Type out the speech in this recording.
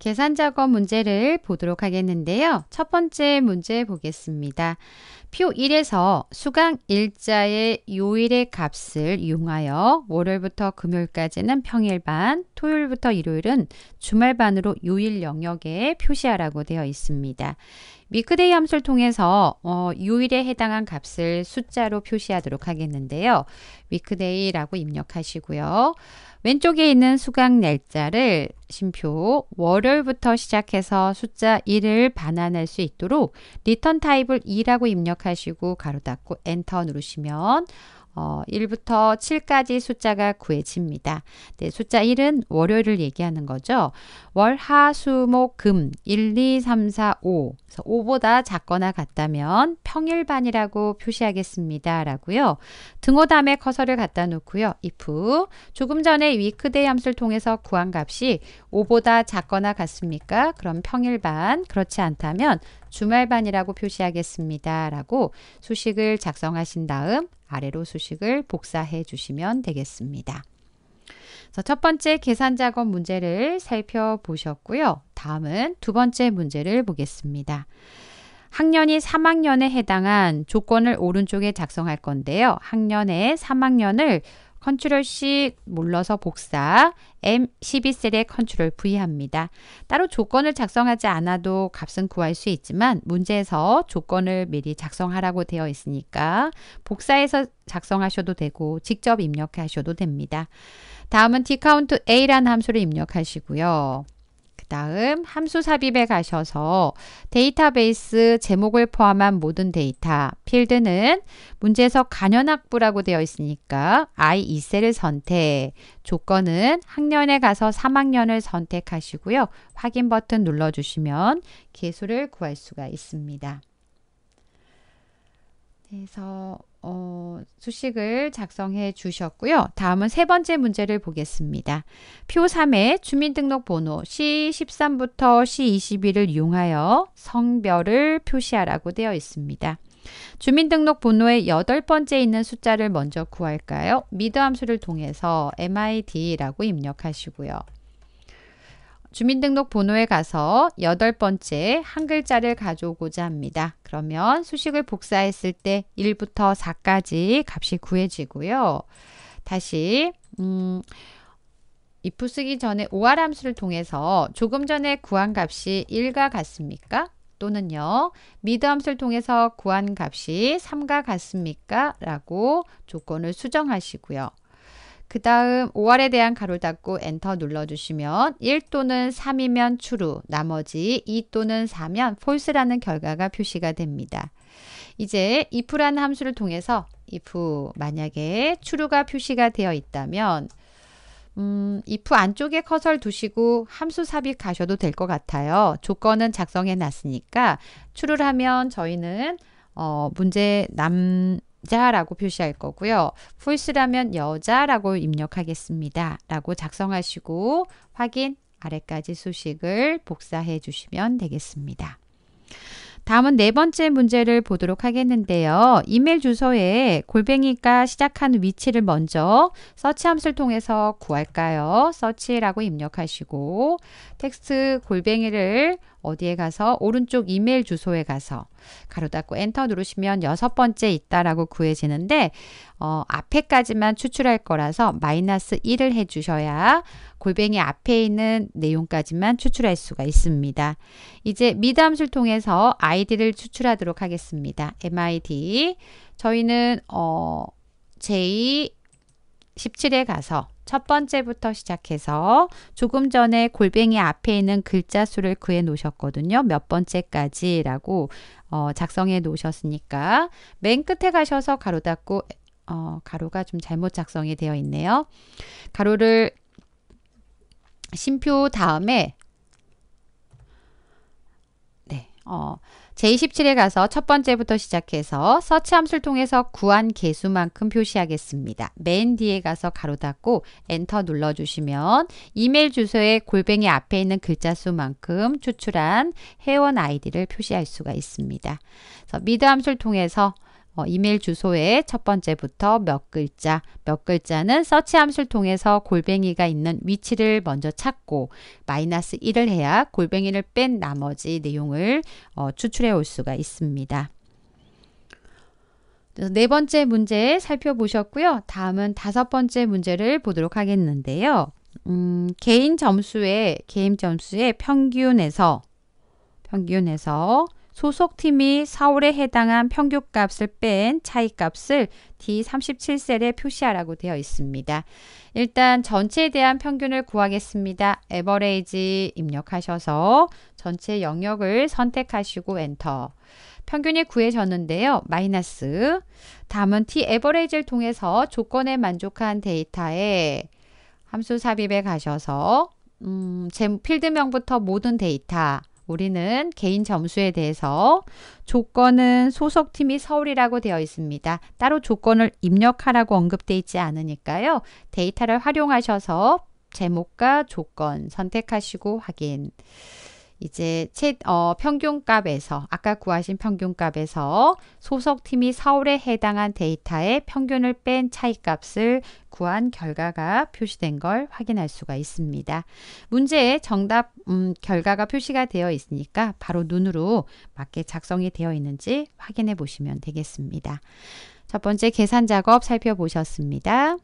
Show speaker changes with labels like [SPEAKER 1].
[SPEAKER 1] 계산 작업 문제를 보도록 하겠는데요. 첫 번째 문제 보겠습니다. 표 1에서 수강 일자의 요일의 값을 이용하여 월요일부터 금요일까지는 평일반, 토요일부터 일요일은 주말반으로 요일 영역에 표시하라고 되어 있습니다. 미크데이 함수를 통해서 어, 요일에 해당한 값을 숫자로 표시하도록 하겠는데요. 미크데이라고 입력하시고요. 왼쪽에 있는 수강 날짜를 심표 월요일부터 시작해서 숫자 1을 반환할 수 있도록 리턴 타입을 2라고 입력하시고 가로 닫고 엔터 누르시면 어, 1부터 7까지 숫자가 구해집니다. 네, 숫자 1은 월요일을 얘기하는 거죠. 월, 하, 수, 목, 금 1, 2, 3, 4, 5 그래서 5보다 작거나 같다면 평일반이라고 표시하겠습니다. 라고요. 등호 담에 커서를 갖다 놓고요. if 조금 전에 위크데이 함수를 통해서 구한 값이 5보다 작거나 같습니까? 그럼 평일반 그렇지 않다면 주말반이라고 표시하겠습니다. 라고 수식을 작성하신 다음 아래로 수식을 복사해 주시면 되겠습니다. 첫 번째 계산 작업 문제를 살펴보셨고요. 다음은 두 번째 문제를 보겠습니다. 학년이 3학년에 해당한 조건을 오른쪽에 작성할 건데요. 학년의 3학년을 컨트롤 C 눌러서 복사, M12셀에 컨트롤 V 합니다. 따로 조건을 작성하지 않아도 값은 구할 수 있지만 문제에서 조건을 미리 작성하라고 되어 있으니까 복사해서 작성하셔도 되고 직접 입력하셔도 됩니다. 다음은 dcount a라는 함수를 입력하시고요. 다음 함수 삽입에 가셔서 데이터베이스 제목을 포함한 모든 데이터 필드는 문제에서 간연학부라고 되어 있으니까 I 2셀을 선택 조건은 학년에 가서 3학년을 선택하시고요. 확인 버튼 눌러주시면 개수를 구할 수가 있습니다. 그래서 어, 수식을 작성해 주셨고요. 다음은 세 번째 문제를 보겠습니다. 표 3에 주민등록번호 C13부터 C21을 이용하여 성별을 표시하라고 되어 있습니다. 주민등록번호의 여덟 번째 있는 숫자를 먼저 구할까요? 미드 함수를 통해서 MID라고 입력하시고요. 주민등록번호에 가서 여덟 번째 한 글자를 가져오고자 합니다. 그러면 수식을 복사했을 때 1부터 4까지 값이 구해지고요. 다시 음, if 쓰기 전에 오알 함수를 통해서 조금 전에 구한 값이 1과 같습니까? 또는요. 미드 함수를 통해서 구한 값이 3과 같습니까? 라고 조건을 수정하시고요. 그 다음 5월에 대한 가로 닫고 엔터 눌러주시면 1 또는 3이면 추루, 나머지 2 또는 4면 false라는 결과가 표시가 됩니다. 이제 if라는 함수를 통해서 if 만약에 추루가 표시가 되어 있다면 음, if 안쪽에 커서를 두시고 함수 삽입 가셔도 될 것 같아요. 조건은 작성해 놨으니까 추루를 하면 저희는 어, 문제 남 자라고 표시할 거고요. 풀스라면 여자라고 입력하겠습니다. 라고 작성하시고 확인 아래까지 수식을 복사해 주시면 되겠습니다. 다음은 네 번째 문제를 보도록 하겠는데요. 이메일 주소에 골뱅이가 시작한 위치를 먼저 서치 함수를 통해서 구할까요? 서치라고 입력하시고 텍스트 골뱅이를 어디에 가서 오른쪽 이메일 주소에 가서 가로 닫고 엔터 누르시면 여섯 번째 있다라고 구해지는데 어, 앞에까지만 추출할 거라서 마이너스 1을 해주셔야 골뱅이 앞에 있는 내용까지만 추출할 수가 있습니다. 이제 미담술 통해서 아이디를 추출하도록 하겠습니다. MID 저희는 어, J17에 가서 첫 번째부터 시작해서 조금 전에 골뱅이 앞에 있는 글자 수를 구해 놓으셨거든요. 몇 번째까지라고 어, 작성해 놓으셨으니까 맨 끝에 가셔서 가로 닫고 어, 가로가 좀 잘못 작성이 되어 있네요. 가로를 심표 다음에 네, 어, 제27에 가서 첫 번째부터 시작해서 서치 함수를 통해서 구한 개수만큼 표시하겠습니다. 맨 뒤에 가서 가로 닫고 엔터 눌러주시면 이메일 주소의 골뱅이 앞에 있는 글자 수만큼 추출한 회원 아이디를 표시할 수가 있습니다. 미드 함수를 통해서 어, 이메일 주소에 첫 번째부터 몇 글자, 몇 글자는 서치 함수를 통해서 골뱅이가 있는 위치를 먼저 찾고 마이너스 1을 해야 골뱅이를 뺀 나머지 내용을 어, 추출해 올 수가 있습니다. 네 번째 문제 살펴보셨고요. 다음은 다섯 번째 문제를 보도록 하겠는데요. 음, 개인 점수의 개인 점수의 평균에서 평균에서 소속팀이 서울에 해당한 평균값을 뺀 차이값을 D37셀에 표시하라고 되어 있습니다. 일단 전체에 대한 평균을 구하겠습니다. 에버레이지 입력하셔서 전체 영역을 선택하시고 엔터. 평균이 구해졌는데요. 마이너스. 다음은 T 에버레이지를 통해서 조건에 만족한 데이터에 함수 삽입에 가셔서 음, 제 필드명부터 모든 데이터 우리는 개인 점수에 대해서 조건은 소속팀이 서울이라고 되어 있습니다. 따로 조건을 입력하라고 언급돼 있지 않으니까요. 데이터를 활용하셔서 제목과 조건 선택하시고 확인. 이제 채, 어, 평균값에서 아까 구하신 평균값에서 소속팀이 서울에 해당한 데이터의 평균을 뺀 차이값을 구한 결과가 표시된 걸 확인할 수가 있습니다. 문제의 정답 음, 결과가 표시가 되어 있으니까 바로 눈으로 맞게 작성이 되어 있는지 확인해 보시면 되겠습니다. 첫 번째 계산 작업 살펴보셨습니다.